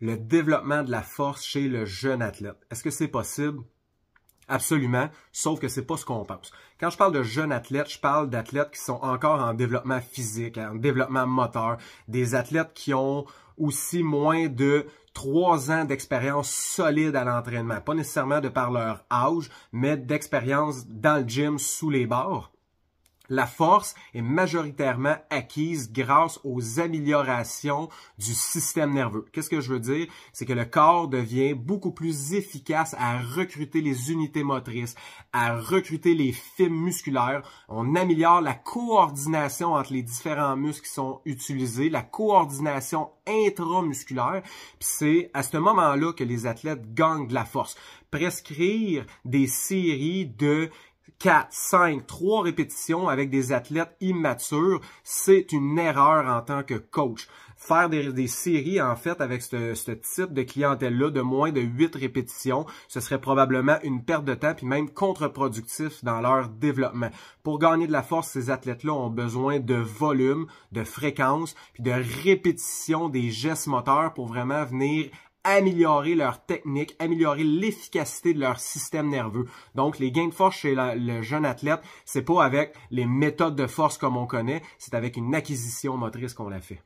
le développement de la force chez le jeune athlète. Est-ce que c'est possible? Absolument, sauf que c'est pas ce qu'on pense. Quand je parle de jeunes athlètes, je parle d'athlètes qui sont encore en développement physique, en développement moteur, des athlètes qui ont aussi moins de trois ans d'expérience solide à l'entraînement, pas nécessairement de par leur âge, mais d'expérience dans le gym sous les barres. La force est majoritairement acquise grâce aux améliorations du système nerveux. Qu'est-ce que je veux dire? C'est que le corps devient beaucoup plus efficace à recruter les unités motrices, à recruter les fibres musculaires. On améliore la coordination entre les différents muscles qui sont utilisés, la coordination intramusculaire. c'est à ce moment-là que les athlètes gagnent de la force. Prescrire des séries de 4, 5, 3 répétitions avec des athlètes immatures, c'est une erreur en tant que coach. Faire des, séries, en fait, avec ce, ce type de clientèle-là de moins de 8 répétitions, ce serait probablement une perte de temps, puis même contre-productif dans leur développement. Pour gagner de la force, ces athlètes-là ont besoin de volume, de fréquence, puis de répétition des gestes moteurs pour vraiment venir améliorer leur technique, améliorer l'efficacité de leur système nerveux. Donc, les gains de force chez le jeune athlète, c'est pas avec les méthodes de force comme on connaît, c'est avec une acquisition motrice qu'on la fait.